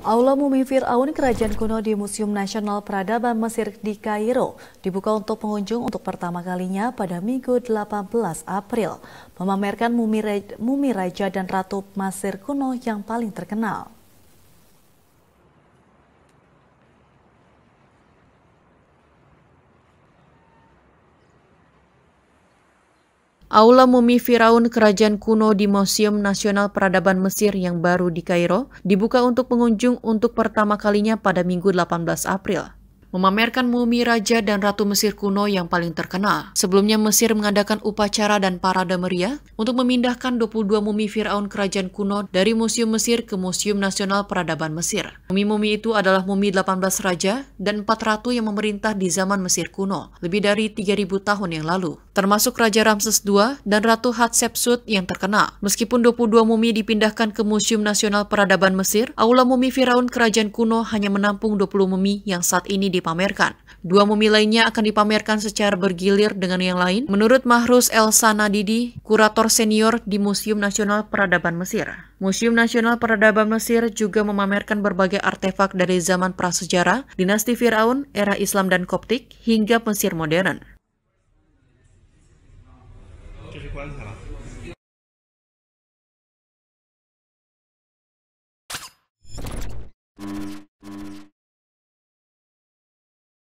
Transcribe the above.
Aula Mumi Fir'aun Kerajaan Kuno di Museum Nasional Peradaban Mesir di Kairo dibuka untuk pengunjung untuk pertama kalinya pada Minggu 18 April, memamerkan mumi, mumi raja dan ratu Mesir kuno yang paling terkenal. Aula mumi Firaun Kerajaan Kuno di Museum Nasional Peradaban Mesir yang baru di Kairo dibuka untuk pengunjung untuk pertama kalinya pada Minggu 18 April memamerkan mumi raja dan ratu Mesir kuno yang paling terkenal. Sebelumnya Mesir mengadakan upacara dan parade meriah untuk memindahkan 22 mumi Firaun kerajaan kuno dari Museum Mesir ke Museum Nasional Peradaban Mesir. Mumi-mumi itu adalah mumi 18 raja dan 4 ratu yang memerintah di zaman Mesir kuno, lebih dari 3000 tahun yang lalu, termasuk Raja Ramses II dan Ratu Hatshepsut yang terkenal. Meskipun 22 mumi dipindahkan ke Museum Nasional Peradaban Mesir, aula mumi Firaun kerajaan kuno hanya menampung 20 mumi yang saat ini di dipamerkan. Dua mumi lainnya akan dipamerkan secara bergilir dengan yang lain. Menurut Mahrus Elsa Nadidi, kurator senior di Museum Nasional Peradaban Mesir. Museum Nasional Peradaban Mesir juga memamerkan berbagai artefak dari zaman prasejarah, dinasti Firaun, era Islam dan Koptik, hingga Mesir modern.